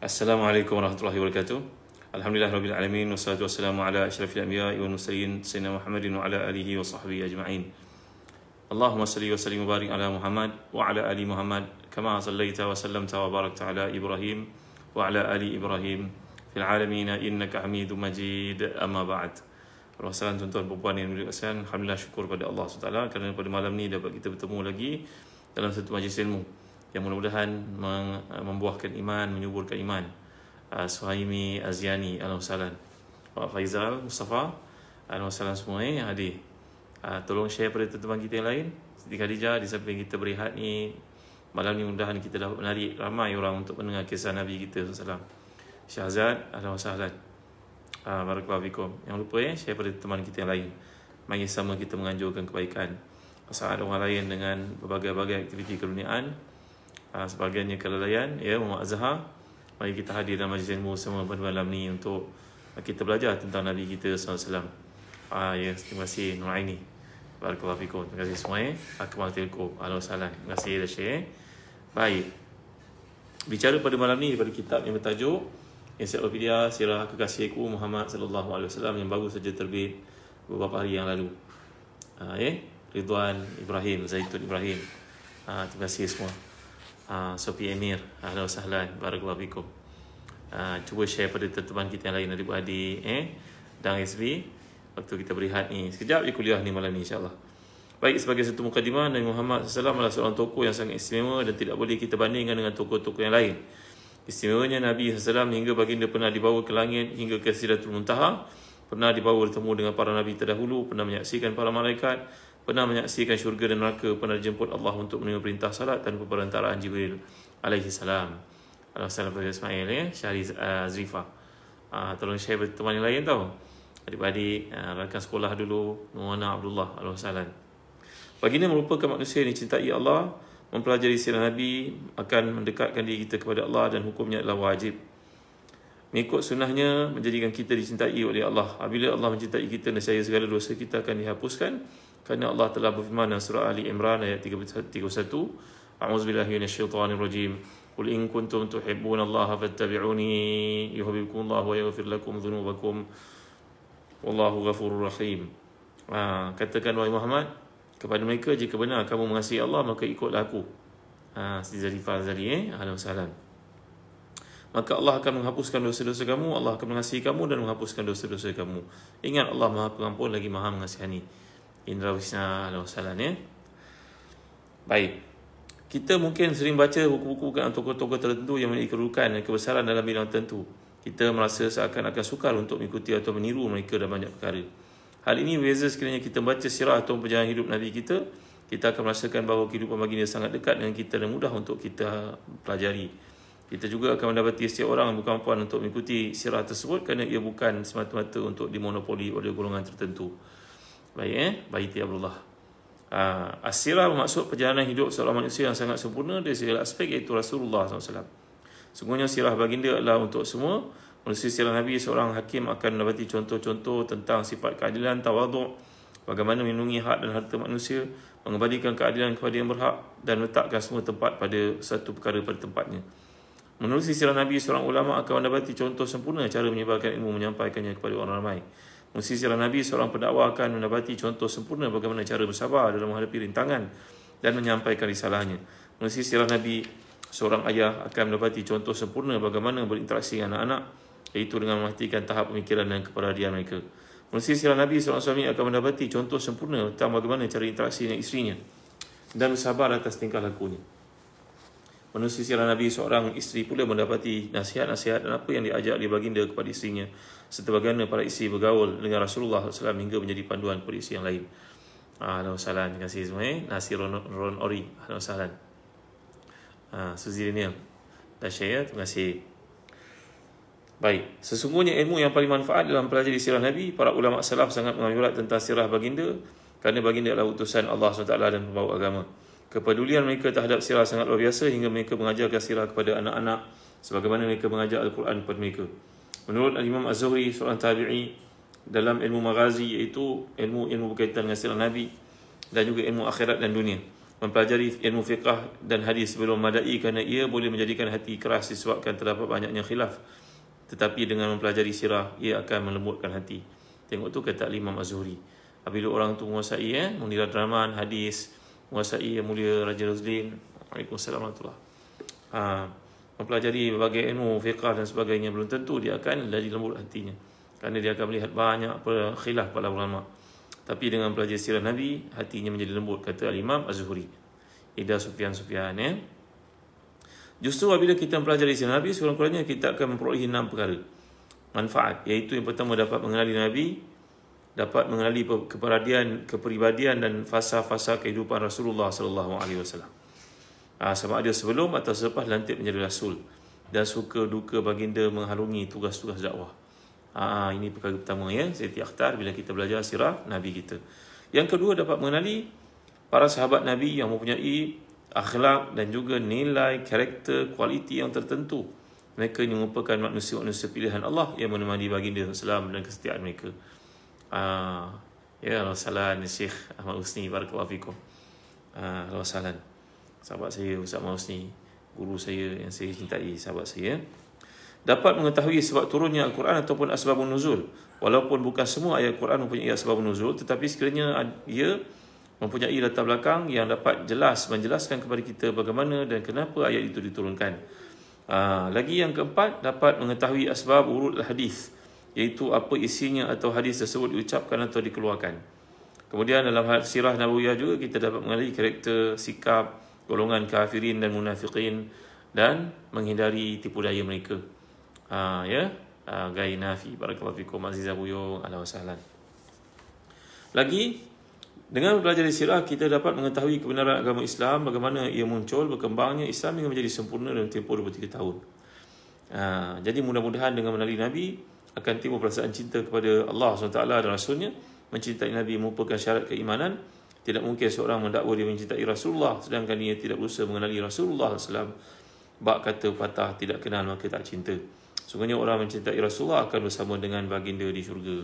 السلام عليكم ورحمة الله وبركاته الحمد لله رب العالمين والصلاة والسلام على أشرف الأنبياء والمرسلين سيدنا محمد وعلى آله وصحبه أجمعين اللهم صل وسلم وبارك على محمد وعلى آل محمد كما صليت وسلمت وباركت على إبراهيم وعلى آل إبراهيم في العالمين إنك حميد مجيد أما بعد Rasulullah tuan-tuan perempuan yang mulia sekalian Alhamdulillah syukur pada Allah SWT Kerana pada malam ni dapat kita bertemu lagi Dalam satu majlis ilmu yang mudah-mudahan uh, membuahkan iman, menyuburkan iman. Uh, Suhaimi Aziani, Alhamdulillah. Pak Faizal, Mustafa, Alhamdulillah semua eh, yang hadir. Uh, tolong share pada teman-teman kita yang lain. Siti Khadijah, di samping kita berehat ni, malam ni mudah-mudahan kita dapat menarik ramai orang untuk mendengar kisah Nabi kita SAW. Syahzad, Alhamdulillah. Uh, Barakulah Fikum. Yang lupa ya, share pada teman kita yang lain. Mari sama kita menganjurkan kebaikan. Saat orang lain dengan berbagai-bagai aktiviti keduniaan, Ha, Sebagiannya kelalaian ya Muhammad Azhar mari kita hadir dalam majlis ilmu semua pada malam ni untuk kita belajar tentang Nabi kita SAW ah, ha, ya, terima kasih Nur ini, Barakallahu Fikur terima kasih semua ya. Akmal Tilku salam, terima kasih Rasyid ya. baik bicara pada malam ni daripada kitab yang bertajuk Encyclopedia Sirah Kekasihku Muhammad Sallallahu Alaihi Wasallam yang baru saja terbit beberapa hari yang lalu. Ah, eh? Ridwan Ibrahim, Zaitun Ibrahim. Ah, terima kasih semua. Ah, Sofi Emir. Ahlan sahlan. Barakulah fikum. Ah, cuba share pada teman-teman kita yang lain. Adik-adik. Adi, eh? Dan SB. Waktu kita berehat ni. Sekejap je kuliah ni malam ni insyaAllah. Baik sebagai satu mukadimah Nabi Muhammad SAW adalah seorang tokoh yang sangat istimewa dan tidak boleh kita bandingkan dengan tokoh-tokoh yang lain. Istimewanya Nabi SAW hingga baginda pernah dibawa ke langit hingga ke Sidratul Muntaha, pernah dibawa bertemu dengan para Nabi terdahulu, pernah menyaksikan para malaikat, pernah menyaksikan syurga dan neraka pernah jemput Allah untuk menerima perintah salat dan perantaraan Jibril alaihi salam Assalamualaikum Nabi Ismail ya Syahri Azrifa uh, uh, tolong share dengan teman yang lain tau adik-adik uh, ah, rakan sekolah dulu Nuwana Abdullah alaihi salam ini merupakan manusia yang dicintai Allah mempelajari sila Nabi akan mendekatkan diri kita kepada Allah dan hukumnya adalah wajib Mengikut sunnahnya menjadikan kita dicintai oleh Allah. Apabila Allah mencintai kita, nescaya segala dosa kita akan dihapuskan kerana Allah telah berfirman dalam surah Ali Imran ayat 31, A'udzubillahi minasyaitanirrajim. Qul in kuntum tuhibbuna Allah fattabi'uni yuhibbukum Allah wa yaghfir lakum dhunubakum. Wallahu ghafurur rahim. Ha, katakan wahai Muhammad kepada mereka jika benar kamu mengasihi Allah maka ikutlah aku. Ha, si Zarifah Azali eh. Alhamdulillah. Maka Allah akan menghapuskan dosa-dosa kamu, Allah akan mengasihi kamu dan menghapuskan dosa-dosa kamu. Ingat Allah Maha Pengampun lagi Maha Mengasihani. Indra Wisna Alhamdulillah ya. Baik. Kita mungkin sering baca buku-buku dengan tokoh-tokoh tertentu yang memiliki kedudukan dan kebesaran dalam bidang tertentu. Kita merasa seakan-akan sukar untuk mengikuti atau meniru mereka dalam banyak perkara. Hal ini berbeza sekiranya kita baca sirah atau perjalanan hidup Nabi kita, kita akan merasakan bahawa kehidupan baginda sangat dekat dengan kita dan mudah untuk kita pelajari. Kita juga akan mendapati setiap orang yang berkemampuan untuk mengikuti sirah tersebut kerana ia bukan semata-mata untuk dimonopoli oleh golongan tertentu. Baik, eh? baik Allah. Abdullah. Uh, bermaksud perjalanan hidup seorang manusia yang sangat sempurna dari segala aspek iaitu Rasulullah SAW. Sungguhnya sirah baginda adalah untuk semua. Menurut sirah Nabi, seorang hakim akan mendapati contoh-contoh tentang sifat keadilan, tawaduk, bagaimana melindungi hak dan harta manusia, mengembalikan keadilan kepada yang berhak dan letakkan semua tempat pada satu perkara pada tempatnya. Menurut sirah Nabi, seorang ulama akan mendapati contoh sempurna cara menyebarkan ilmu menyampaikannya kepada orang ramai. Mesti sejarah Nabi seorang pendakwa akan mendapati contoh sempurna bagaimana cara bersabar dalam menghadapi rintangan dan menyampaikan risalahnya. Mesti sejarah Nabi seorang ayah akan mendapati contoh sempurna bagaimana berinteraksi dengan anak-anak iaitu dengan memastikan tahap pemikiran dan keperadian mereka. Mesti sejarah Nabi seorang suami akan mendapati contoh sempurna tentang bagaimana cara interaksi dengan isterinya dan bersabar atas tingkah lakunya. Menurut sirah Nabi, seorang isteri pula mendapati nasihat-nasihat dan apa yang diajak oleh baginda kepada istrinya. Serta bagaimana para isteri bergaul dengan Rasulullah SAW hingga menjadi panduan kepada isteri yang lain. Alhamdulillah. Terima kasih semua. Eh. Nasi Ron, Ori. Alhamdulillah. Suzy Daniel. Dah Ya? Terima kasih. Baik, sesungguhnya ilmu yang paling manfaat dalam pelajari sirah Nabi, para ulama salaf sangat mengambil tentang sirah baginda kerana baginda adalah utusan Allah SWT dan pembawa agama. Kepedulian mereka terhadap sirah sangat luar biasa hingga mereka mengajarkan sirah kepada anak-anak sebagaimana mereka mengajar Al-Quran kepada mereka. Menurut Imam Az-Zuhri, seorang tabi'i dalam ilmu maghazi iaitu ilmu-ilmu berkaitan dengan sirah Nabi dan juga ilmu akhirat dan dunia. Mempelajari ilmu fiqah dan hadis sebelum madai kerana ia boleh menjadikan hati keras disebabkan terdapat banyaknya khilaf. Tetapi dengan mempelajari sirah, ia akan melembutkan hati. Tengok tu kata Imam Az-Zuhri. Apabila orang tu menguasai, eh, mengira drama, hadis, menguasai yang mulia Raja Razlin Waalaikumsalam Ha, mempelajari berbagai ilmu fiqah dan sebagainya belum tentu dia akan jadi lembut hatinya kerana dia akan melihat banyak khilaf pada ulama tapi dengan belajar sirah Nabi hatinya menjadi lembut kata Al-Imam Az-Zuhri Ida Sufyan Sufyan ya. justru apabila kita mempelajari sirah Nabi sekurang-kurangnya kita akan memperolehi enam perkara manfaat iaitu yang pertama dapat mengenali Nabi dapat mengenali keperadian, kepribadian dan fasa-fasa kehidupan Rasulullah sallallahu alaihi wasallam. Ah, sama ada sebelum atau selepas lantik menjadi rasul dan suka duka baginda menghalungi tugas-tugas dakwah. Ah, ah ini perkara pertama ya, Siti Akhtar bila kita belajar sirah nabi kita. Yang kedua dapat mengenali para sahabat nabi yang mempunyai akhlak dan juga nilai karakter kualiti yang tertentu. Mereka ini merupakan manusia-manusia pilihan Allah yang menemani baginda Islam dan kesetiaan mereka. Ah, ya Allah salam Syekh Ahmad Husni Barakallahu Fikum Allah ah, salah. Sahabat saya Ustaz Ahmad usni Guru saya yang saya cintai Sahabat saya ya. Dapat mengetahui sebab turunnya Al-Quran Ataupun asbabun nuzul Walaupun bukan semua ayat Al-Quran mempunyai asbabun nuzul Tetapi sekiranya ia mempunyai latar belakang Yang dapat jelas menjelaskan kepada kita Bagaimana dan kenapa ayat itu diturunkan Aa, ah, Lagi yang keempat Dapat mengetahui asbab urut hadis iaitu apa isinya atau hadis tersebut diucapkan atau dikeluarkan. Kemudian dalam hadis sirah Nabawiyah juga kita dapat mengenali karakter, sikap, golongan kafirin dan munafiqin dan menghindari tipu daya mereka. Ha, ya, ha, gai nafi. Barakallahu fikum azizah buyung ala wasalan. Lagi, dengan mempelajari sirah, kita dapat mengetahui kebenaran agama Islam, bagaimana ia muncul, berkembangnya, Islam hingga menjadi sempurna dalam tempoh 23 tahun. Ha, jadi mudah-mudahan dengan menali Nabi, akan timbul perasaan cinta kepada Allah SWT dan Rasulnya mencintai Nabi merupakan syarat keimanan tidak mungkin seorang mendakwa dia mencintai Rasulullah sedangkan dia tidak berusaha mengenali Rasulullah SAW bak kata patah tidak kenal maka tak cinta sungguhnya orang mencintai Rasulullah akan bersama dengan baginda di syurga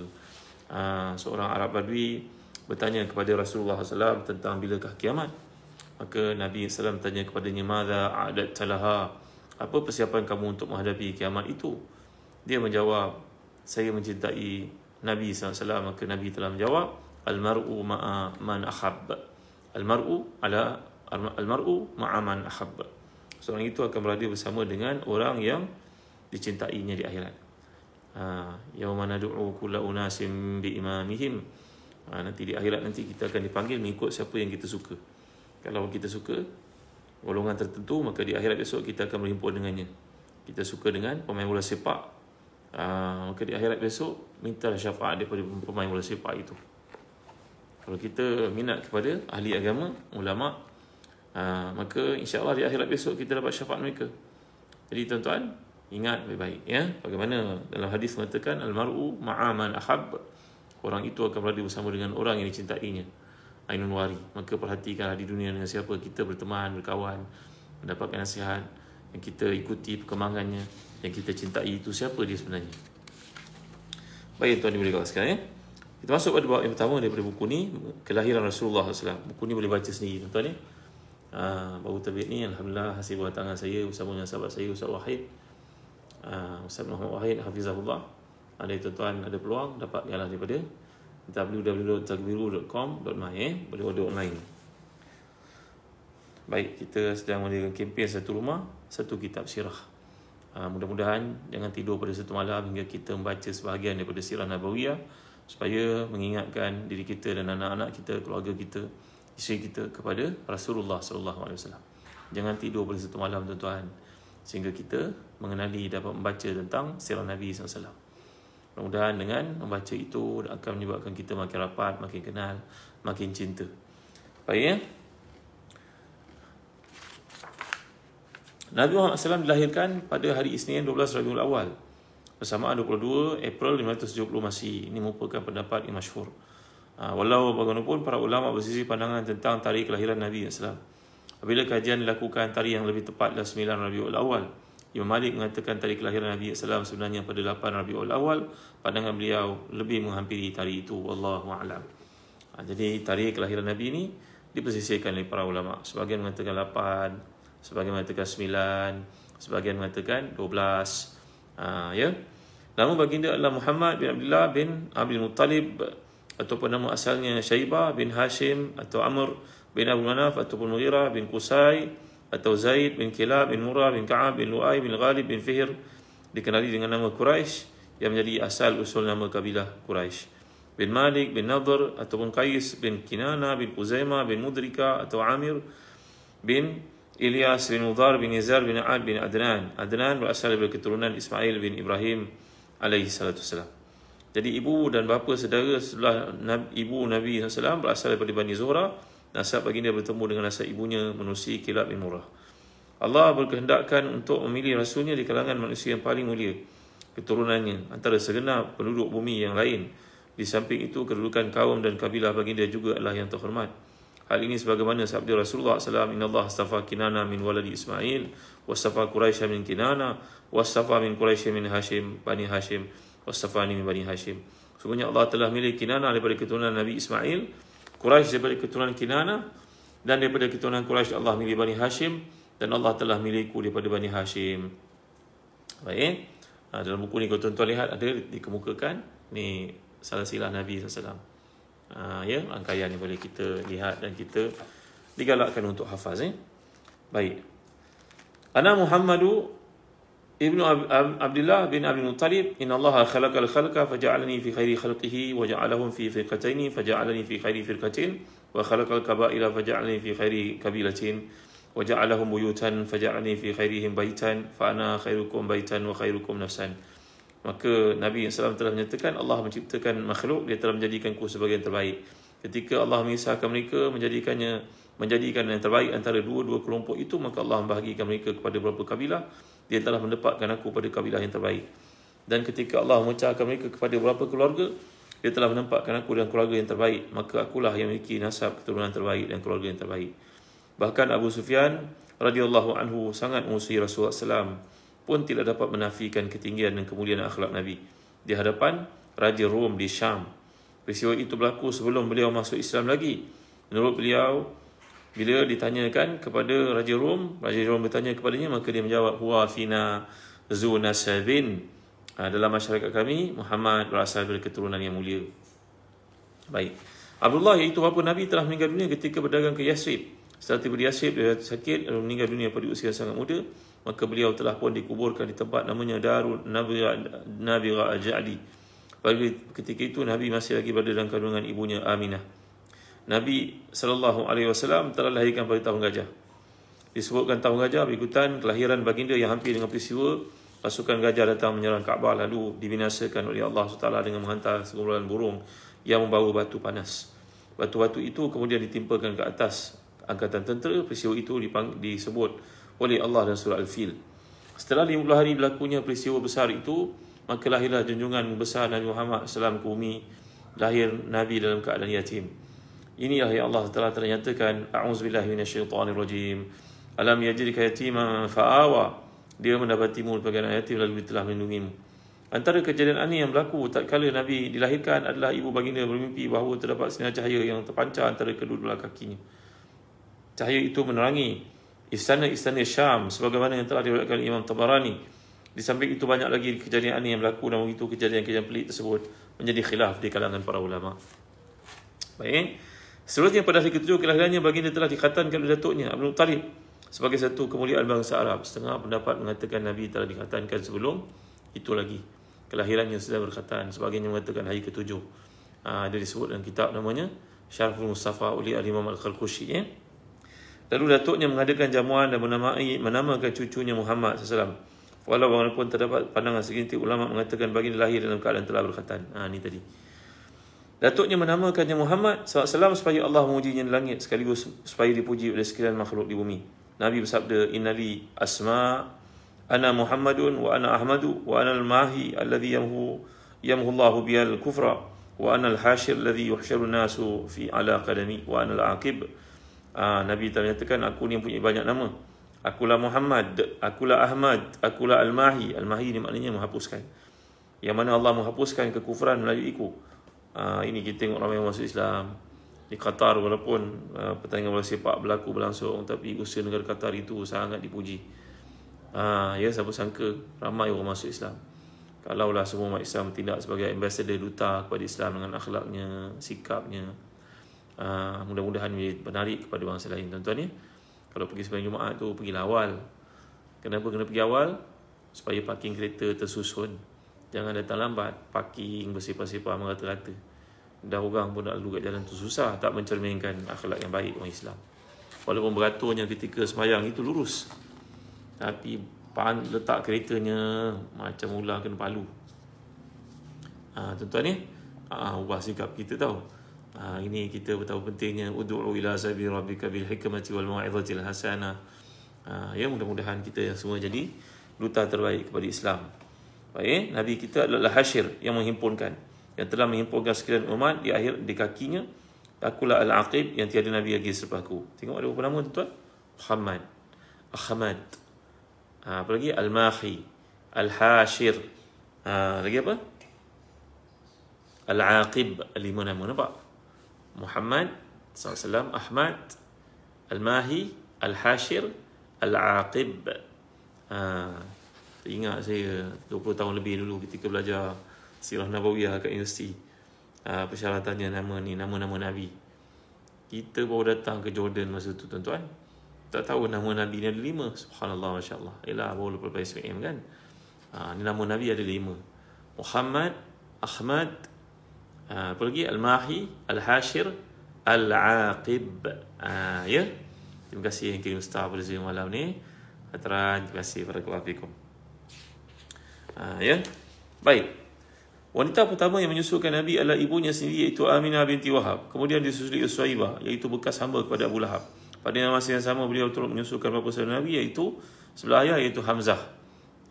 ha, seorang Arab Badwi bertanya kepada Rasulullah SAW tentang bilakah kiamat maka Nabi SAW tanya kepada mada adat talaha apa persiapan kamu untuk menghadapi kiamat itu dia menjawab saya mencintai Nabi SAW maka Nabi telah menjawab almaru ma'a man ahabba almaru ala almaru ma'a man ahabba seorang itu akan berada bersama dengan orang yang dicintainya di akhirat ha yauma nad'u kullu unasin bi imamihim ha, nanti di akhirat nanti kita akan dipanggil mengikut siapa yang kita suka kalau kita suka golongan tertentu maka di akhirat esok kita akan berhimpun dengannya kita suka dengan pemain bola sepak uh, Maka di akhirat besok Minta syafaat daripada pemain bola sepak itu Kalau kita minat kepada ahli agama Ulama' uh, Maka Allah di akhirat besok kita dapat syafaat mereka Jadi tuan-tuan Ingat baik-baik ya Bagaimana dalam hadis mengatakan Al-mar'u ma'aman ahab Orang itu akan berada bersama dengan orang yang dicintainya Ainun wari Maka perhatikanlah di dunia dengan siapa Kita berteman, berkawan Mendapatkan nasihat yang kita ikuti perkembangannya yang kita cintai itu siapa dia sebenarnya baik tuan-tuan boleh kawal sekarang ya kita masuk pada bab yang pertama daripada buku ni kelahiran Rasulullah SAW buku ni boleh baca sendiri tuan-tuan ni ya? uh, ah, baru terbit ni Alhamdulillah hasil buat tangan saya bersama dengan sahabat saya Ustaz Wahid uh, Ustaz Muhammad Wahid Hafizahullah ada tuan-tuan ada peluang dapat ialah daripada www.takbiru.com.my eh? boleh order online baik kita sedang mengadakan kempen satu rumah satu kitab sirah. Ah, mudah-mudahan jangan tidur pada satu malam hingga kita membaca sebahagian daripada sirah Nabawiyah supaya mengingatkan diri kita dan anak-anak kita, keluarga kita, isteri kita kepada Rasulullah SAW. Jangan tidur pada satu malam tuan-tuan sehingga kita mengenali dapat membaca tentang sirah Nabi SAW. Mudah-mudahan dengan membaca itu akan menyebabkan kita makin rapat, makin kenal, makin cinta. Baik ya? Nabi Muhammad SAW dilahirkan pada hari Isnin 12 Rabiul Awal bersamaan 22 April 570 Masih. Ini merupakan pendapat yang masyhur. Ah, walau bagaimanapun para ulama bersisi pandangan tentang tarikh kelahiran Nabi SAW. Apabila kajian dilakukan tarikh yang lebih tepat adalah 9 Rabiul Awal. Imam Malik mengatakan tarikh kelahiran Nabi SAW sebenarnya pada 8 Rabiul Awal. Pandangan beliau lebih menghampiri tarikh itu. Wallahu a'lam. Ah, jadi tarikh kelahiran Nabi ini dipersisikan oleh para ulama. Sebagian mengatakan 8, sebagian mengatakan 9 sebagian mengatakan 12 uh, ah, ya nama baginda adalah Muhammad bin Abdullah bin Abdul Muttalib ataupun nama asalnya Syaiba bin Hashim atau Amr bin Abu Manaf ataupun Mughira bin Qusay atau Zaid bin Kilab bin Murrah bin Ka'ab bin Lu'ay bin Ghalib bin Fihir dikenali dengan nama Quraisy yang menjadi asal usul nama kabilah Quraisy bin Malik bin Nadr ataupun Qais bin Kinana bin Uzaimah bin Mudrika atau Amir bin Ilyas bin Udar bin Izar bin Ad bin Adnan. Adnan berasal dari keturunan Ismail bin Ibrahim alaihi salatu wasalam. Jadi ibu dan bapa saudara sebelah Nabi, ibu Nabi SAW berasal daripada Bani Zuhra. Nasab baginda bertemu dengan nasab ibunya manusia Kilab bin Murrah. Allah berkehendakkan untuk memilih rasulnya di kalangan manusia yang paling mulia. Keturunannya antara segenap penduduk bumi yang lain. Di samping itu, kedudukan kaum dan kabilah baginda juga adalah yang terhormat. Hal ini sebagaimana sabda Rasulullah SAW, Inna Allah astafa kinana min waladi Ismail, wastafa Quraisy min kinana, wastafa min Quraisy min Hashim, bani Hashim, wastafa ni bani Hashim. Sungguhnya Allah telah milik kinana daripada keturunan Nabi Ismail, Quraisy daripada keturunan kinana, dan daripada keturunan Quraisy Allah milik bani Hashim, dan Allah telah milikku daripada bani Hashim. Baik. Ha, dalam buku ni kau tuan-tuan lihat ada dikemukakan ni salah silah Nabi SAW. Ha, ya rangkaian yang boleh kita lihat dan kita digalakkan untuk hafaz eh. Baik. Ana Muhammadu Ibnu Abdullah bin Abi Muttalib inna Allah khalaqal khalqa faj'alani fi khairi khalqihi waj'alahum fi firqatayn faj'alani fi khairi firqatin wa al kaba'ila faj'alani fi khairi kabilatin waj'alahum buyutan faj'alani fi khairihim baitan fa ana khairukum baitan wa khairukum nafsan. Maka Nabi SAW telah menyatakan Allah menciptakan makhluk, dia telah menjadikanku sebagai yang terbaik. Ketika Allah mengisahkan mereka, menjadikannya menjadikan yang terbaik antara dua-dua kelompok itu, maka Allah membahagikan mereka kepada beberapa kabilah, dia telah mendapatkan aku pada kabilah yang terbaik. Dan ketika Allah mengucapkan mereka kepada beberapa keluarga, dia telah menempatkan aku dengan keluarga yang terbaik. Maka akulah yang memiliki nasab keturunan terbaik dan keluarga yang terbaik. Bahkan Abu Sufyan radhiyallahu anhu sangat mengusir Rasulullah SAW pun tidak dapat menafikan ketinggian dan kemuliaan akhlak Nabi di hadapan Raja Rom di Syam. Peristiwa itu berlaku sebelum beliau masuk Islam lagi. Menurut beliau, bila ditanyakan kepada Raja Rom, Raja Rom bertanya kepadanya, maka dia menjawab, hua fina zu nasabin. Ha, ah, dalam masyarakat kami, Muhammad berasal dari keturunan yang mulia. Baik. Abdullah iaitu bapa Nabi telah meninggal dunia ketika berdagang ke Yasrib. Setelah tiba di Yasrib, dia sakit dan meninggal dunia pada usia sangat muda maka beliau telah pun dikuburkan di tempat namanya Darul Nabira Nabira Al-Ja'li. Pada ketika itu Nabi masih lagi berada dalam kandungan ibunya Aminah. Nabi sallallahu alaihi wasallam telah lahirkan pada tahun gajah. Disebutkan tahun gajah berikutan kelahiran baginda yang hampir dengan peristiwa pasukan gajah datang menyerang Kaabah lalu dibinasakan oleh Allah SWT dengan menghantar sekumpulan burung yang membawa batu panas. Batu-batu itu kemudian ditimpakan ke atas angkatan tentera. Peristiwa itu disebut oleh Allah dan surah Al-Fil. Setelah lima hari berlakunya peristiwa besar itu, maka lahirlah junjungan besar Nabi Muhammad SAW ke bumi, lahir Nabi dalam keadaan yatim. Ini yang Allah telah ternyatakan, A'udzubillah minasyaitanirrajim. Alam yajidika yatima fa'awa. Dia mendapatimu pegangan yatim lalu telah melindungi mu. Antara kejadian ini yang berlaku tak kala Nabi dilahirkan adalah ibu baginda bermimpi bahawa terdapat sinar cahaya yang terpancar antara kedua-dua kakinya. Cahaya itu menerangi istana-istana Syam sebagaimana yang telah diriwayatkan Imam Tabarani. Di samping itu banyak lagi kejadian ini yang berlaku dan begitu kejadian-kejadian pelik tersebut menjadi khilaf di kalangan para ulama. Baik. Eh? Seterusnya pada hari ketujuh kelahirannya baginda telah dikhatankan oleh datuknya Abdul Talib sebagai satu kemuliaan bangsa Arab. Setengah pendapat mengatakan Nabi telah dikhatankan sebelum itu lagi. Kelahirannya sudah berkhatan. Sebagainya mengatakan hari ketujuh. Ha, ah, ada disebut dalam kitab namanya Syarful Mustafa Uli Al-Imam Al-Kharkushi. Eh? Lalu datuknya mengadakan jamuan dan menamai, menamakan cucunya Muhammad SAW. Walau walaupun terdapat pandangan segintik ulama mengatakan bagi lahir dalam keadaan telah berkhatan. Ha, ini tadi. Datuknya menamakannya Muhammad SAW supaya Allah memujinya di langit sekaligus supaya dipuji oleh sekalian makhluk di bumi. Nabi bersabda, Innali asma ana Muhammadun wa ana Ahmadu wa ana al-mahi alladhi yamhu yamhu Allahu bihal kufra wa ana al-hashir alladhi yuhsharu nasu fi ala qadami wa ana al-aqib. Uh, Nabi telah menyatakan aku ni punya banyak nama. Akulah Muhammad, akulah Ahmad, akulah Al-Mahi. Al-Mahi ni maknanya menghapuskan. Yang mana Allah menghapuskan kekufuran melalui ku. Uh, ah, ini kita tengok ramai yang masuk Islam. Di Qatar walaupun uh, pertandingan bola sepak berlaku berlangsung tapi usia negara Qatar itu sangat dipuji. Uh, ya siapa sangka ramai orang masuk Islam. Kalaulah semua umat Islam tindak sebagai ambassador duta kepada Islam dengan akhlaknya, sikapnya, Ah, mudah-mudahan menjadi penarik kepada bangsa lain tuan-tuan ya. Kalau pergi sembahyang Jumaat tu pergi awal. Kenapa kena pergi awal? Supaya parking kereta tersusun. Jangan datang lambat, parking bersepah-sepah merata-rata. Dah orang pun nak lalu kat jalan tu susah tak mencerminkan akhlak yang baik orang Islam. Walaupun beraturnya ketika sembahyang itu lurus. Tapi pan letak keretanya macam ular kena palu. Ah ha, ni, ha, ubah sikap kita tau. Ha, ini kita betapa pentingnya udu'u ila sabi rabbika bil hikmati wal mau'izatil hasanah. Ha, ya mudah-mudahan kita yang semua jadi duta terbaik kepada Islam. Baik, Nabi kita adalah hasyir yang menghimpunkan. Yang telah menghimpunkan sekalian umat di akhir di kakinya. Akulah Al-Aqib yang tiada Nabi lagi aku. Tengok ada berapa nama tuan? Muhammad. Ahmad. Ha, apa lagi? Al-Mahi. Al-Hashir. Ha, lagi apa? Al-Aqib. Lima nama. Nampak? Muhammad SAW, Ahmad, Al-Mahi, Al-Hashir, Al-Aqib. Ha, ingat saya 20 tahun lebih dulu ketika belajar Sirah Nabawiyah kat universiti. Ha, persyaratannya nama ni, nama-nama Nabi. Kita baru datang ke Jordan masa tu tuan-tuan. Tak tahu nama Nabi ni ada lima. Subhanallah, Masyaallah. Allah. Yelah, baru lepas SPM kan. Ha, ni nama Nabi ada lima. Muhammad, Ahmad, Ah, apa lagi al-mahi al-hashir al-aqib uh, ya terima kasih yang kirim star pada zoom malam ni Hatra, terima kasih kepada kawafikum uh, ah, ya baik Wanita pertama yang menyusulkan Nabi adalah ibunya sendiri iaitu Aminah binti Wahab. Kemudian disusuli Suhaibah iaitu bekas hamba kepada Abu Lahab. Pada masa yang sama beliau turut menyusulkan bapa saudara Nabi iaitu sebelah ayah iaitu Hamzah.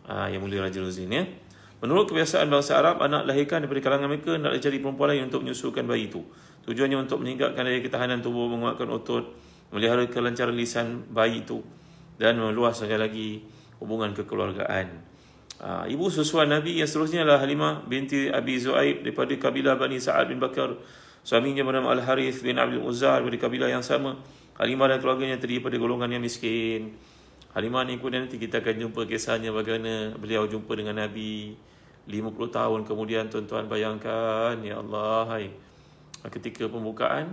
Ah yang mulia Raja Luzin ya. Menurut kebiasaan bangsa Arab, anak lahirkan daripada kalangan mereka nak jadi perempuan lain untuk menyusukan bayi itu. Tujuannya untuk meningkatkan daya ketahanan tubuh, menguatkan otot, melihara kelancaran lisan bayi itu dan meluaskan lagi hubungan kekeluargaan. Ah, ibu susuan Nabi yang seterusnya adalah Halimah binti Abi Zuaib daripada kabilah Bani Sa'ad bin Bakar. Suaminya bernama Al-Harith bin Abdul Uzzar daripada kabilah yang sama. Halimah dan keluarganya terdiri daripada golongan yang miskin. Halimah ni kemudian nanti kita akan jumpa kisahnya bagaimana beliau jumpa dengan Nabi 50 tahun kemudian tuan-tuan bayangkan ya Allah hai. ketika pembukaan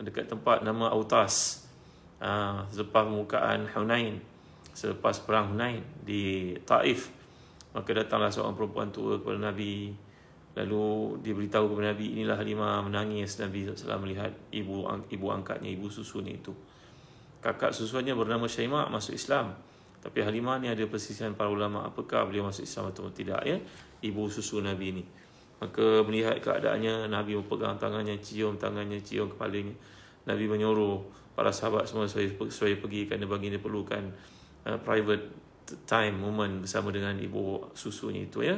dekat tempat nama Autas ha, selepas pembukaan Hunain selepas perang Hunain di Taif maka datanglah seorang perempuan tua kepada Nabi lalu diberitahu kepada Nabi inilah Halimah menangis Nabi SAW melihat ibu ibu angkatnya ibu susunya itu kakak susuannya bernama Syaima masuk Islam. Tapi Halimah ni ada persisian para ulama apakah beliau masuk Islam atau tidak ya. Ibu susu Nabi ni. Maka melihat keadaannya Nabi memegang tangannya, cium tangannya, cium kepalanya. Nabi menyuruh para sahabat semua supaya, supaya pergi kerana baginda perlukan uh, private time moment bersama dengan ibu susunya itu ya.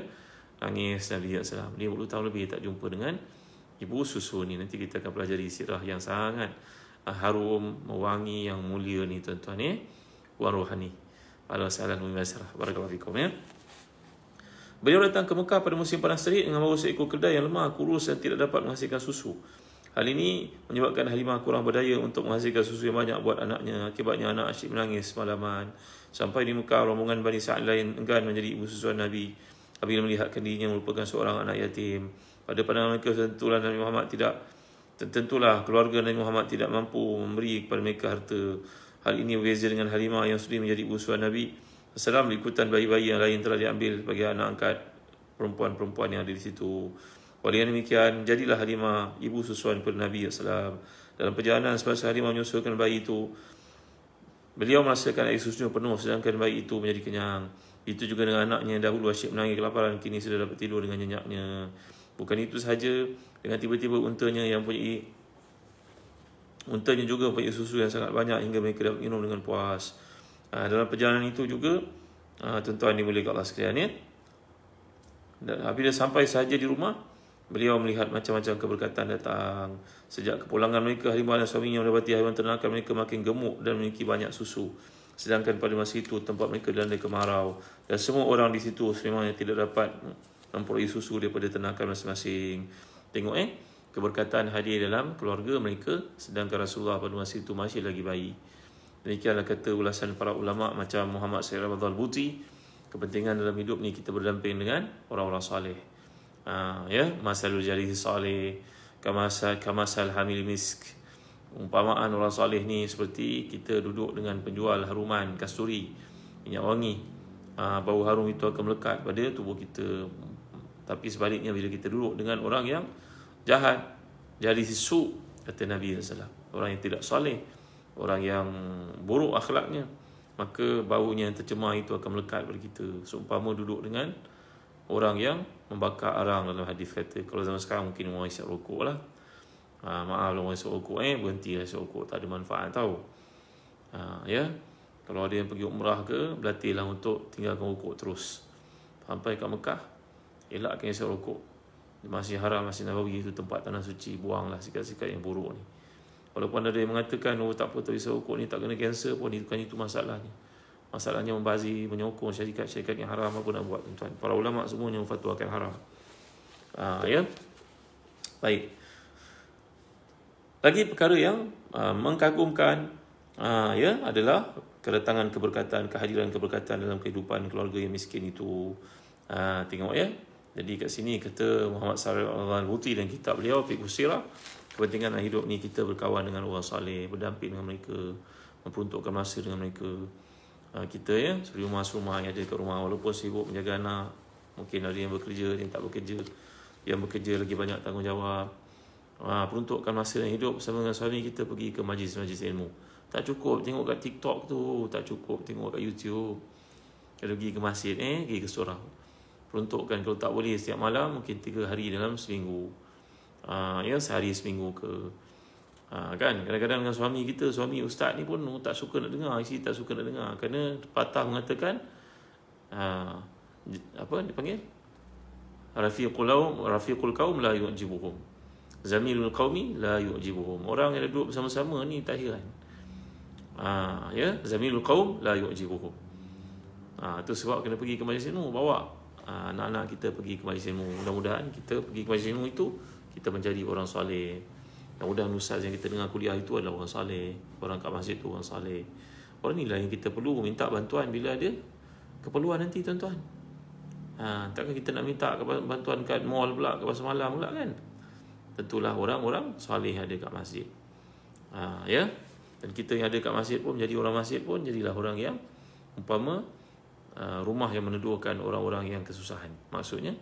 Nangis Nabi SAW. Dia 50 tahun lebih tak jumpa dengan ibu susu ni. Nanti kita akan pelajari sirah yang sangat harum mewangi yang mulia ni tuan-tuan ni ya. puan rohani pada salam mubasharah barakallahu fikum ya Beliau datang ke Mekah pada musim panas terik dengan membawa seekor kedai yang lemah, kurus dan tidak dapat menghasilkan susu. Hal ini menyebabkan Halimah kurang berdaya untuk menghasilkan susu yang banyak buat anaknya. Akibatnya anak asyik menangis semalaman. Sampai di Mekah, rombongan Bani Sa'ad lain enggan menjadi ibu susuan Nabi. Apabila melihat dirinya merupakan seorang anak yatim. Pada pandangan mereka, sentulan Nabi Muhammad tidak Tentulah keluarga Nabi Muhammad tidak mampu memberi kepada mereka harta. Hal ini berbeza dengan Halimah yang sudah menjadi ibu suami Nabi. Salam ikutan bayi-bayi yang lain telah diambil bagi anak angkat perempuan-perempuan yang ada di situ. Walian demikian, jadilah Halimah ibu susuan kepada Nabi SAW. Dalam perjalanan semasa Halimah menyusulkan bayi itu, beliau merasakan air susunya penuh sedangkan bayi itu menjadi kenyang. Itu juga dengan anaknya yang dahulu asyik menangis kelaparan, kini sudah dapat tidur dengan nyenyaknya. Bukan itu saja dengan tiba-tiba untanya yang punya untanya juga punya susu yang sangat banyak hingga mereka dapat minum dengan puas. Ha, dalam perjalanan itu juga ha, tuan-tuan ini boleh kalah sekalian ya. Dan apabila sampai saja di rumah Beliau melihat macam-macam keberkatan datang. Sejak kepulangan mereka, harimau dan suaminya mendapati haiwan ternakan mereka makin gemuk dan memiliki banyak susu. Sedangkan pada masa itu, tempat mereka dilanda kemarau. Dan semua orang di situ semuanya tidak dapat memperoleh susu daripada tenakan masing-masing. Tengok eh, keberkatan hadir dalam keluarga mereka sedangkan Rasulullah pada masa itu masih lagi bayi. Demikianlah kata ulasan para ulama macam Muhammad Syed Ramadhan Al-Buti. Kepentingan dalam hidup ni kita berdamping dengan orang-orang salih. Ha, ya, masalul jarih salih. Kamasal, kamasal hamil misk. Umpamaan orang salih ni seperti kita duduk dengan penjual haruman, kasturi, minyak wangi. Ha, bau harum itu akan melekat pada tubuh kita. Tapi sebaliknya bila kita duduk dengan orang yang jahat, jadi sisu kata Nabi SAW. Orang yang tidak soleh, orang yang buruk akhlaknya, maka baunya yang tercemar itu akan melekat pada kita. Seumpama duduk dengan orang yang membakar arang dalam hadis kata. Kalau zaman sekarang mungkin orang isyak rokok lah. Ha, maaf lah orang isyak rokok eh, berhenti lah isyak rokok. Tak ada manfaat tau. Ha, ya? Kalau ada yang pergi umrah ke, berlatihlah untuk tinggalkan rokok terus. Sampai kat Mekah, elakkan isap rokok masih haram masih nak nabawi itu tempat tanah suci buanglah sikat-sikat yang buruk ni walaupun ada yang mengatakan oh tak apa tak isap rokok ni tak kena cancer pun itu kan itu masalahnya masalahnya membazir menyokong syarikat-syarikat yang haram apa nak buat tuan-tuan para ulama semuanya memfatwakan haram ha, ya baik lagi perkara yang ha, mengkagumkan ha, ya adalah kedatangan keberkatan kehadiran keberkatan dalam kehidupan keluarga yang miskin itu ha, tengok ya jadi kat sini kata Muhammad Sarif Al-Buti dan kitab beliau Fiqh Sira kepentingan dalam hidup ni kita berkawan dengan orang saleh, berdamping dengan mereka, memperuntukkan masa dengan mereka. Ah, kita ya, suri rumah rumah yang ada kat rumah walaupun sibuk menjaga anak, mungkin ada yang bekerja, ada yang tak bekerja. Yang bekerja lagi banyak tanggungjawab. Ha, peruntukkan masa dalam hidup bersama dengan suami kita pergi ke majlis-majlis ilmu. Tak cukup tengok kat TikTok tu, tak cukup tengok kat YouTube. Kalau pergi ke masjid eh, pergi ke surau peruntukkan kalau tak boleh setiap malam mungkin tiga hari dalam seminggu. Ha, ya sehari seminggu ke. Ha, kan kadang-kadang dengan suami kita suami ustaz ni pun tak suka nak dengar isi tak suka nak dengar kerana patah mengatakan ha, apa dipanggil rafiqul qaum rafiqul kaum la yu'jibuhum zamilul qaumi la yu'jibuhum orang yang duduk bersama-sama ni tak heran ha, ya zamilul qaum la yu'jibuhum ha, tu sebab kena pergi ke majlis ilmu bawa anak-anak ah, kita pergi ke majlis ilmu. Mudah-mudahan kita pergi ke majlis ilmu itu kita menjadi orang soleh. Dan mudah ustaz yang kita dengar kuliah itu adalah orang soleh. Orang kat masjid itu orang soleh. Orang inilah yang kita perlu minta bantuan bila ada keperluan nanti tuan-tuan. Ha, takkan kita nak minta bantuan kat mall pula, kat pasar malam pula kan? Tentulah orang-orang soleh ada kat masjid. Ha, ya? Dan kita yang ada kat masjid pun, jadi orang masjid pun, jadilah orang yang umpama Uh, rumah yang meneduhkan orang-orang yang kesusahan. Maksudnya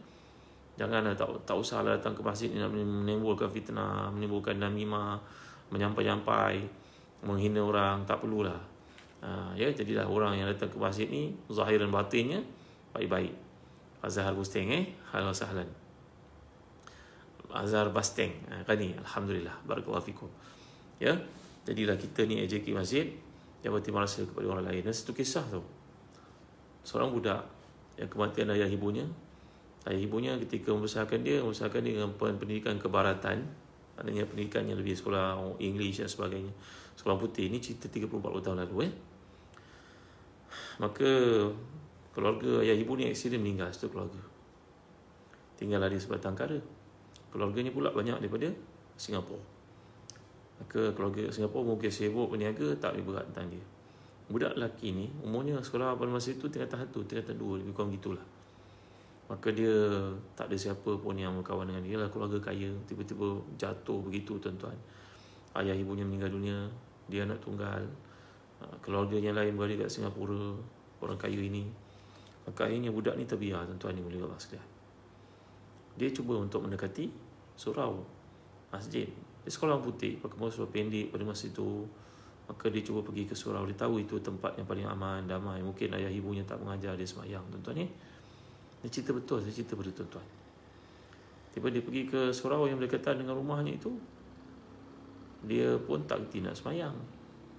janganlah tak tak usahlah datang ke masjid nak menimbulkan fitnah, menimbulkan namimah, menyampai-nyampai, menghina orang, tak perlulah. Ha, ya jadilah orang yang datang ke masjid ini zahir dan batinnya baik-baik. Azhar Gusteng eh, halal sahlan. Azhar Busteng. Uh, ha, ini Alhamdulillah, Barakallahu Fikum. Ya, jadilah kita ni ejeki masjid, yang berarti kasih kepada orang lain. Dan satu kisah tu, seorang budak yang kematian ayah ibunya ayah ibunya ketika membesarkan dia membesarkan dia dengan pendidikan kebaratan adanya pendidikan yang lebih sekolah English dan sebagainya sekolah putih ini cerita 34 tahun lalu eh maka keluarga ayah ibu ni aksiden meninggal satu keluarga tinggal ada sebatang kara keluarganya pula banyak daripada Singapura maka keluarga Singapura mungkin sibuk berniaga tak boleh berat tentang dia budak lelaki ni umurnya sekolah pada masa itu tingkatan satu tingkatan dua lebih kurang gitulah maka dia tak ada siapa pun yang berkawan dengan dia lah keluarga kaya tiba-tiba jatuh begitu tuan-tuan ayah ibunya meninggal dunia dia anak tunggal ha, keluarga yang lain berada kat Singapura orang kaya ini maka akhirnya budak ni terbiar tuan-tuan ni mula Allah sekalian dia cuba untuk mendekati surau masjid dia sekolah putih pakai masa pendek pada masa itu Maka dia cuba pergi ke surau Dia tahu itu tempat yang paling aman, damai Mungkin ayah ibunya tak mengajar dia semayang tuan-tuan ni Dia cerita betul, dia cerita betul tuan-tuan Tiba dia pergi ke surau yang berdekatan dengan rumahnya itu Dia pun tak kerti nak semayang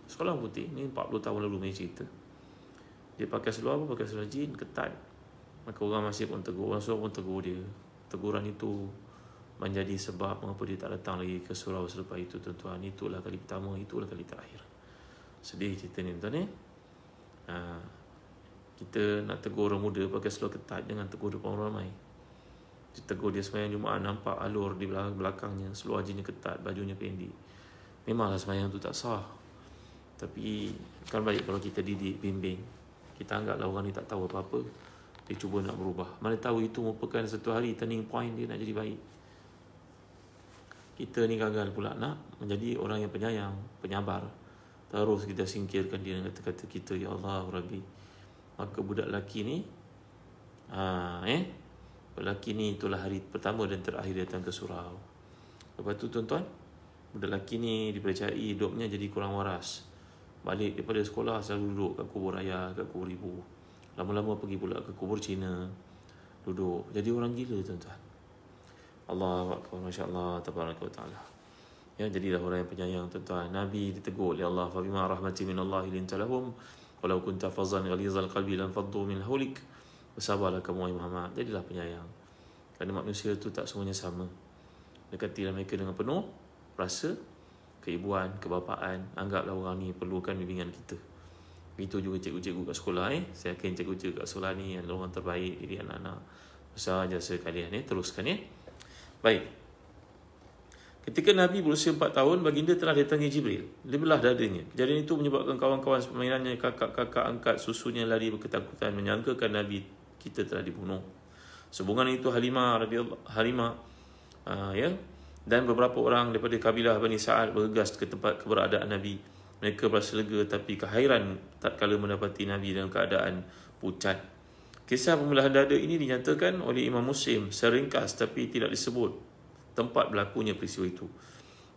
Sekolah putih, ni 40 tahun lalu punya cerita Dia pakai seluar apa? Pakai seluar jin, ketat Maka orang masih pun tegur, orang surau pun tegur dia Teguran itu menjadi sebab mengapa dia tak datang lagi ke surau selepas itu tuan-tuan itulah kali pertama itulah kali terakhir Sedih cerita ni tuan ni. Ha, kita nak tegur orang muda pakai seluar ketat jangan tegur depan orang ramai. Kita tegur dia semayang Jumaat nampak alur di belakang belakangnya, seluar jeansnya ketat, bajunya pendek. Memanglah semayang tu tak sah. Tapi kan baik kalau kita didik, bimbing. Kita anggaplah orang ni tak tahu apa-apa. Dia cuba nak berubah. Mana tahu itu merupakan satu hari turning point dia nak jadi baik. Kita ni gagal pula nak menjadi orang yang penyayang, penyabar. Terus kita singkirkan dia dengan kata-kata kita Ya Allah Rabbi Maka budak lelaki ni ha, eh? Lelaki ni itulah hari pertama dan terakhir datang ke surau Lepas tu tuan-tuan Budak lelaki ni dipercayai hidupnya jadi kurang waras Balik daripada sekolah selalu duduk kat kubur ayah, kat kubur ibu Lama-lama pergi pula ke kubur Cina Duduk, jadi orang gila tuan-tuan Allah, Masya Allah, Tabarakat ya jadilah orang yang penyayang tuan-tuan nabi ditegur oleh Allah fa bima rahmati min Allah lanta lahum walau kunta fazan ghalizal qalbi lan faddu min hulik. bersabarlah kamu wahai Muhammad jadilah penyayang kerana manusia itu tak semuanya sama dekatilah mereka dengan penuh rasa keibuan kebapaan anggaplah orang ni perlukan bimbingan kita itu juga cikgu-cikgu kat sekolah eh. Saya yakin cikgu-cikgu kat sekolah ni yang orang terbaik diri anak-anak. Besar jasa kalian ni eh. teruskan ya. Eh. Baik. Ketika Nabi berusia 4 tahun, baginda telah datangi Jibril. Dia belah dadanya. Jadi itu menyebabkan kawan-kawan permainannya, kakak-kakak angkat susunya lari berketakutan menyangkakan Nabi kita telah dibunuh. Sebungan itu Halimah Halima, uh, ah, ya dan beberapa orang daripada kabilah Bani Sa'ad bergegas ke tempat keberadaan Nabi. Mereka berasa lega tapi kehairan tak tatkala mendapati Nabi dalam keadaan pucat. Kisah pembelahan dada ini dinyatakan oleh Imam Muslim seringkas tapi tidak disebut tempat berlakunya peristiwa itu.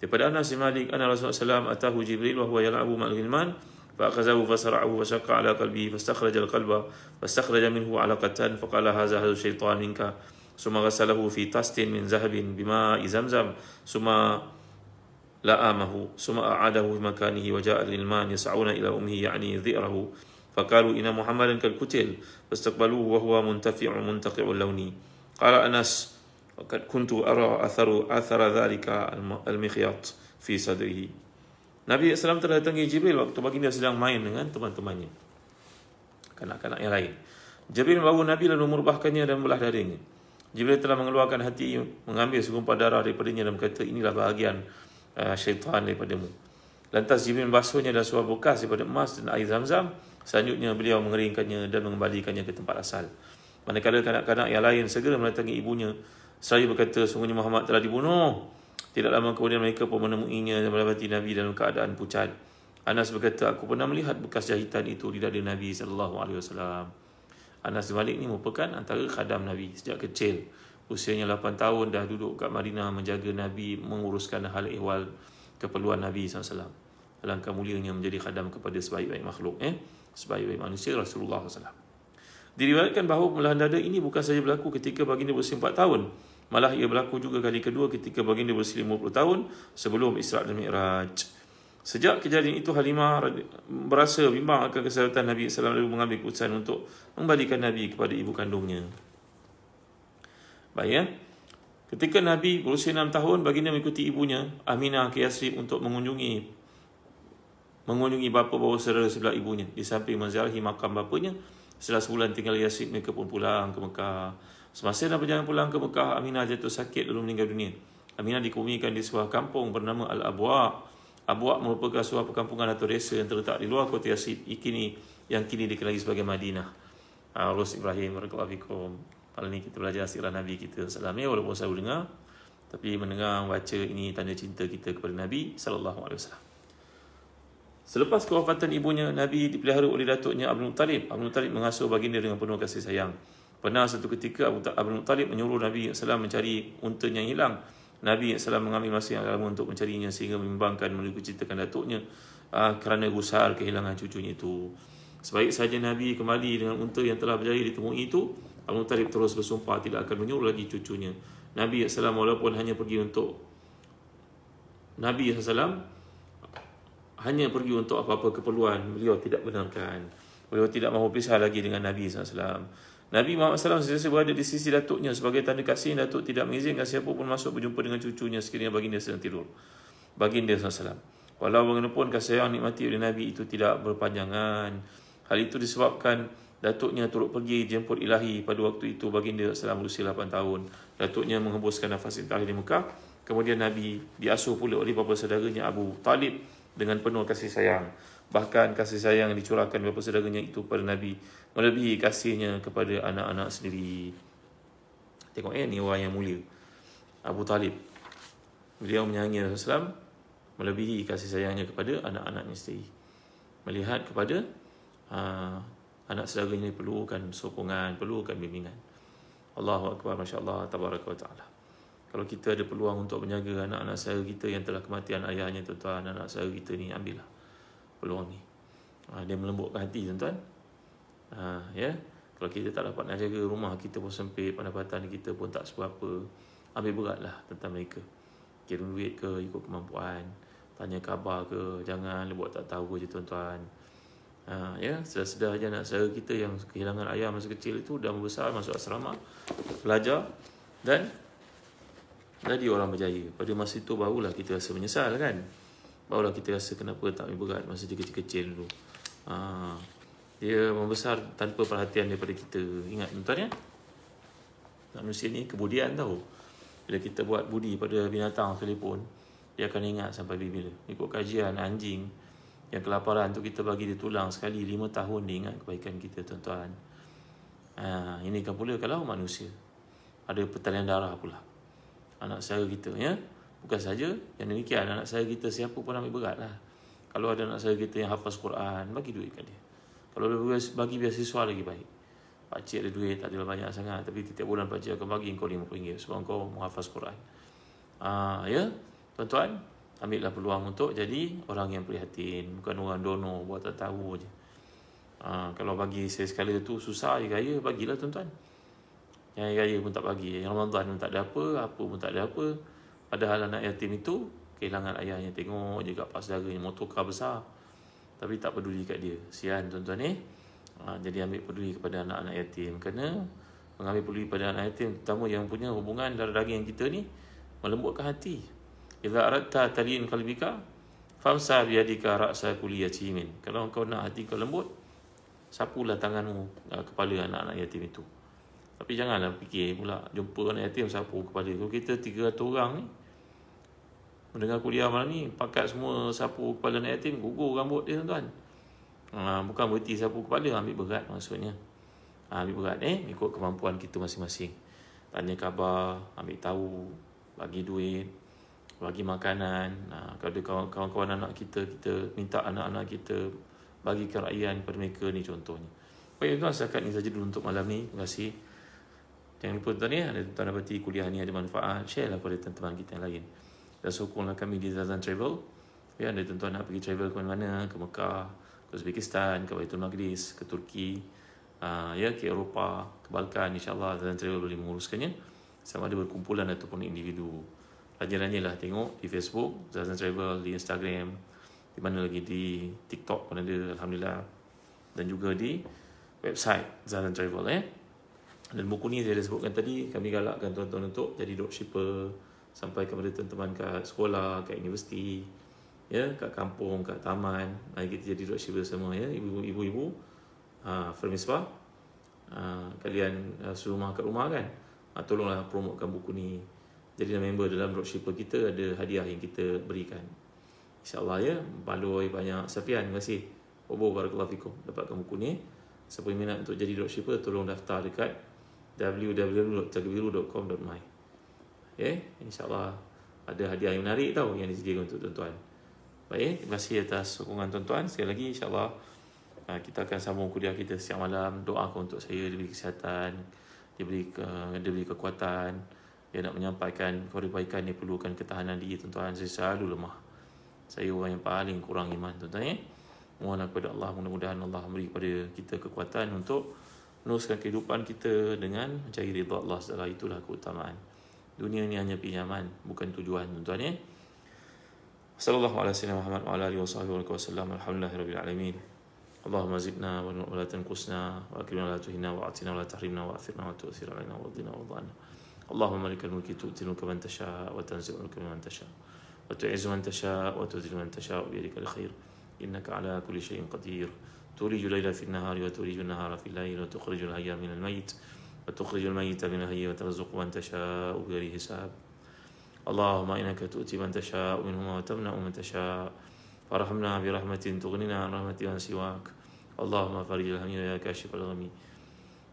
Daripada Anas bin Malik, anna Rasulullah SAW atahu Jibril wa huwa yal'abu ma'al ghilman فأخذه فصرعه وشق على قلبه فاستخرج القلب فاستخرج منه علقة فقال هذا هذا الشيطان منك ثم غسله في طست من ذهب بماء زمزم ثم لآمه ثم أعاده في مكانه وجاء الغلمان يسعون إلى أمه يعني ذئره فقالوا إن محمدا قد قتل فاستقبلوه وهو منتفع منتقع اللون قال أنس وقد كنت أرى أثر أثر ذلك المخياط في صدره Nabi SAW telah datangi Jibril waktu baginda sedang main dengan teman-temannya. Kanak-kanak yang lain. Jibril bawa Nabi lalu merubahkannya dan belah darinya. Jibril telah mengeluarkan hati mengambil segumpah darah daripadanya dan berkata, inilah bahagian uh, syaitan daripadamu. Lantas Jibril membasuhnya dan suap bekas daripada emas dan air zam-zam. Selanjutnya beliau mengeringkannya dan mengembalikannya ke tempat asal. Manakala kanak-kanak yang lain segera mendatangi ibunya saya berkata, sungguhnya Muhammad telah dibunuh. Tidak lama kemudian mereka pun menemuinya dan mendapati Nabi dalam keadaan pucat. Anas berkata, aku pernah melihat bekas jahitan itu di dada Nabi SAW. Anas bin Malik ni merupakan antara khadam Nabi sejak kecil. Usianya 8 tahun dah duduk kat Madinah menjaga Nabi, menguruskan hal ehwal keperluan Nabi SAW. Langkah mulianya menjadi khadam kepada sebaik-baik makhluk. Eh? Sebaik-baik manusia Rasulullah SAW. Diriwayatkan bahawa melahan dada ini bukan saja berlaku ketika baginda berusia 4 tahun. Malah ia berlaku juga kali kedua ketika baginda berselimut puluh tahun sebelum Isra' dan Mi'raj. Sejak kejadian itu Halimah berasa bimbang akan kesihatan Nabi SAW dan mengambil keputusan untuk membalikan Nabi kepada ibu kandungnya. Baik ya. Ketika Nabi berusia enam tahun, baginda mengikuti ibunya Aminah ke Yasrib untuk mengunjungi mengunjungi bapa bawa saudara sebelah ibunya. Di samping menziarahi makam bapanya, setelah sebulan tinggal Yasrib, mereka pun pulang ke Mekah. Semasa dalam perjalanan pulang ke Mekah, Aminah jatuh sakit lalu meninggal dunia. Aminah dikumikan di sebuah kampung bernama Al-Abwa. Abwa merupakan sebuah perkampungan atau desa yang terletak di luar kota Yasid ini yang kini dikenali sebagai Madinah. Ah, Rasul Ibrahim warahmatullahi wabarakatuh. Hal ini kita belajar sirah Nabi kita SAW ya, walaupun saya dengar. Tapi mendengar baca ini tanda cinta kita kepada Nabi Alaihi Wasallam. Selepas kewafatan ibunya, Nabi dipelihara oleh datuknya Abdul Talib. Abdul Talib mengasuh baginda dengan penuh kasih sayang. Pernah satu ketika Abu Talib menyuruh Nabi SAW mencari unta yang hilang. Nabi SAW mengambil masa yang lama untuk mencarinya sehingga membimbangkan menunggu ceritakan datuknya ah, kerana gusar kehilangan cucunya itu. Sebaik saja Nabi kembali dengan unta yang telah berjaya ditemui itu, Abu Talib terus bersumpah tidak akan menyuruh lagi cucunya. Nabi SAW walaupun hanya pergi untuk Nabi SAW hanya pergi untuk apa-apa keperluan beliau tidak benarkan beliau tidak mahu pisah lagi dengan Nabi SAW Nabi Muhammad SAW sentiasa berada di sisi datuknya sebagai tanda kasih datuk tidak mengizinkan siapa pun masuk berjumpa dengan cucunya sekiranya baginda sedang tidur. Baginda SAW. Walau bagaimanapun kasih yang nikmati oleh Nabi itu tidak berpanjangan. Hal itu disebabkan datuknya turut pergi jemput ilahi pada waktu itu baginda SAW berusia 8 tahun. Datuknya menghembuskan nafas yang terakhir di Mekah. Kemudian Nabi diasuh pula oleh bapa saudaranya Abu Talib dengan penuh kasih sayang bahkan kasih sayang dicurahkan bapa saudaranya itu pada Nabi melebihi kasihnya kepada anak-anak sendiri. Tengok eh, ni orang yang mulia. Abu Talib. Beliau menyayangi Rasulullah melebihi kasih sayangnya kepada anak-anaknya sendiri. Melihat kepada ha, anak saudaranya perlukan sokongan, perlukan bimbingan. Allahu Akbar, Masya Allah, Tabaraka wa Ta'ala. Kalau kita ada peluang untuk menjaga anak-anak saudara kita yang telah kematian ayahnya, tuan-tuan, anak-anak saudara kita ni, ambillah peluang ni ha, Dia melembutkan hati tuan-tuan ha, ya? Kalau kita tak dapat nak jaga rumah kita pun sempit Pendapatan kita pun tak apa Ambil berat lah tentang mereka kira duit ke ikut kemampuan Tanya khabar ke Jangan buat tak tahu je tuan-tuan ha, ya? Sedar-sedar je nak saya kita yang kehilangan ayah masa kecil itu Dah membesar masuk asrama Pelajar Dan jadi orang berjaya Pada masa itu barulah kita rasa menyesal kan Barulah kita rasa kenapa tak boleh berat masa dia kecil-kecil dulu. Ha. Dia membesar tanpa perhatian daripada kita. Ingat tuan-tuan ya? Manusia ni kebudian tau. Bila kita buat budi pada binatang sekalipun, dia akan ingat sampai bila-bila. Ikut kajian anjing yang kelaparan tu kita bagi dia tulang sekali 5 tahun dia ingat kebaikan kita tuan-tuan. Ha, ini kan pula kalau manusia ada pertalian darah pula. Anak saya kita ya. Bukan saja yang demikian anak saya kita siapa pun ambil berat lah. Kalau ada anak saya kita yang hafaz Quran, bagi duit kat dia. Kalau dia bagi biasiswa lagi baik. Pakcik ada duit, tak ada banyak sangat. Tapi tiap bulan pakcik akan bagi kau RM50 sebab kau menghafaz Quran. Ha, ya, tuan-tuan, ambillah peluang untuk jadi orang yang prihatin. Bukan orang dono buat tak tahu je. Ha, kalau bagi saya sekali tu susah je gaya, bagilah tuan-tuan. Yang gaya pun tak bagi. Yang Ramadan pun tak ada apa, apa pun tak ada apa. Padahal anak yatim itu kehilangan ayahnya tengok je kat pas darinya motokar besar. Tapi tak peduli kat dia. Sian tuan-tuan ni. Ha, jadi ambil peduli kepada anak-anak yatim. Kerana mengambil peduli kepada anak yatim. Terutama yang punya hubungan darah daging yang kita ni. Melembutkan hati. Iza aratta talin kalbika. Famsa biadika raksa kuliya cimin. Kalau kau nak hati kau lembut. Sapulah tanganmu ha, kepala anak-anak yatim itu. Tapi janganlah fikir pula. Jumpa anak yatim sapu kepala. itu kita 300 orang ni mendengar kuliah malam ni pakat semua sapu kepala anak yatim gugur rambut dia tuan-tuan ha, bukan berhenti sapu kepala ambil berat maksudnya ha, ambil berat eh ikut kemampuan kita masing-masing tanya khabar ambil tahu bagi duit bagi makanan ha, kalau ada kawan-kawan anak kita kita minta anak-anak kita bagi kerajaan kepada mereka ni contohnya baik tuan setakat ni saja dulu untuk malam ni terima kasih jangan lupa tuan-tuan ya tuan-tuan kuliah ni ada manfaat share lah kepada teman-teman kita yang lain dah sokonglah kami di Zazan Travel. Ya, ada tuan nak pergi travel ke mana-mana, ke Mekah, ke Uzbekistan, ke Baitul Maqdis, ke Turki, uh, ya, ke Eropah, ke Balkan, insyaAllah Zazan Travel boleh menguruskannya. Sama ada berkumpulan ataupun individu. rajin lah, tengok di Facebook, Zazan Travel, di Instagram, di mana lagi di TikTok pun ada, Alhamdulillah. Dan juga di website Zazan Travel, ya. Dan buku ni saya dah sebutkan tadi, kami galakkan tuan-tuan untuk jadi dropshipper, sampai kepada teman-teman kat sekolah, kat universiti, ya, kat kampung, kat taman. Mari kita jadi dok shiver semua ya, ibu-ibu-ibu. Ah, uh, ibu, uh, kalian uh, suruh rumah kat rumah kan. Uh, tolonglah promotkan buku ni. Jadi member dalam dropship kita ada hadiah yang kita berikan. InsyaAllah ya, baloi banyak. Safian, terima kasih. Obo, barakallahu fikum. Dapatkan buku ni. Siapa yang minat untuk jadi dropshipper, tolong daftar dekat www.cagabiru.com.my eh insyaallah ada hadiah yang menarik tau yang disediakan untuk tuan-tuan baik eh? terima kasih atas sokongan tuan-tuan sekali lagi insyaallah ah, kita akan sambung kuliah kita setiap malam Doa doakan untuk saya diberi kesihatan diberi diberi kekuatan dia nak menyampaikan kebaikan dia perlukan ketahanan diri tuan-tuan saya selalu lemah saya orang yang paling kurang iman tuan-tuan eh? mohon kepada Allah mudah-mudahan Allah beri kepada kita kekuatan untuk meneruskan kehidupan kita dengan mencari ridha Allah itulah keutamaan Dunia ini hanya pinjaman, bukan tujuan tuan-tuan ya. Eh? Sallallahu alaihi Muhammad wa ala alihi wa sahbihi wa sallam. Alhamdulillahirabbil alamin. اللهم زدنا ولا تنقصنا واكرمنا ولا تهنا واعطنا ولا تحرمنا واثرنا وتؤثر علينا وارضنا وارض عنا اللهم ملك الملك تؤتي الملك من تشاء وتنزع الملك ممن تشاء وتعز من تشاء وتذل من تشاء بيدك الخير انك على كل شيء قدير تولج الليل في النهار وتولج النهار في الليل وتخرج الحي من الميت وتخرج الميت من الهي وترزق من تشاء بغير حساب اللهم إنك تؤتي من تشاء منهما وتمنع من تشاء فارحمنا برحمة تغننا عن رحمة من سواك اللهم فرج الهم يا كاشف الغم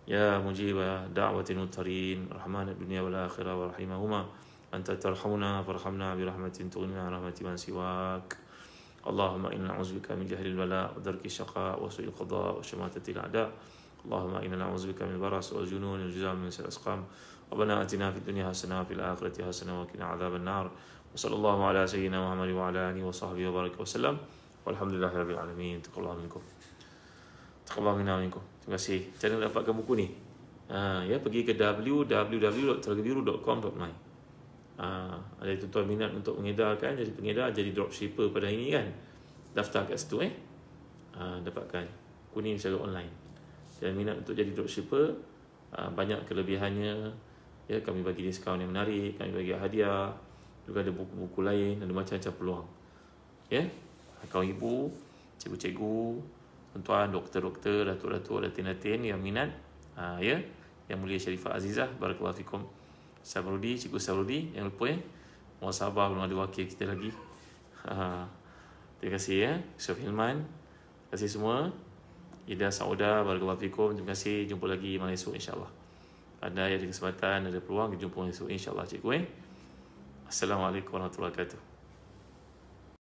يا مجيب دعوة المضطرين رحمن الدنيا والآخرة ورحمهما أنت ترحمنا فارحمنا برحمة تغننا عن رحمة من سواك اللهم إنا نعوذ بك من جهل البلاء ودرك الشقاء وسوء القضاء وشماتة الأعداء اللهم انا نعوذ بك من البرص والجنون والجزام من سوء الاسقام ربنا اتنا في الدنيا حسنه وفي الاخره حسنه وقنا عذاب النار وصلى الله على سيدنا محمد وعلى اله وصحبه وبارك وسلم والحمد لله رب العالمين تقبل الله منكم تقبل الله منا ومنكم تمسي تاني دفعك بكوني يا بقي www.telegiru.com.my Uh, ada tuan-tuan minat untuk mengedarkan jadi pengedar jadi dropshipper pada ini kan daftar kat situ eh uh, dapatkan kuning secara online dan minat untuk jadi dropshipper ah, banyak kelebihannya ya kami bagi diskaun yang menarik kami bagi hadiah juga ada buku-buku lain ada macam-macam peluang ya kawan ibu cikgu-cikgu tuan-tuan doktor-doktor datuk-datuk datin-datin yang minat ah, ya yang mulia Syarifah Azizah barakallahu fikum Sabrudi cikgu Sabrudi yang lupa ya mohon sabar belum ada wakil kita lagi terima kasih ya Syaf Hilman terima kasih semua Ida Sauda Barakallahu Fikum Terima kasih Jumpa lagi malam esok insyaAllah Ada yang ada kesempatan Ada peluang Jumpa malam esok insyaAllah Cikgu eh Assalamualaikum warahmatullahi wabarakatuh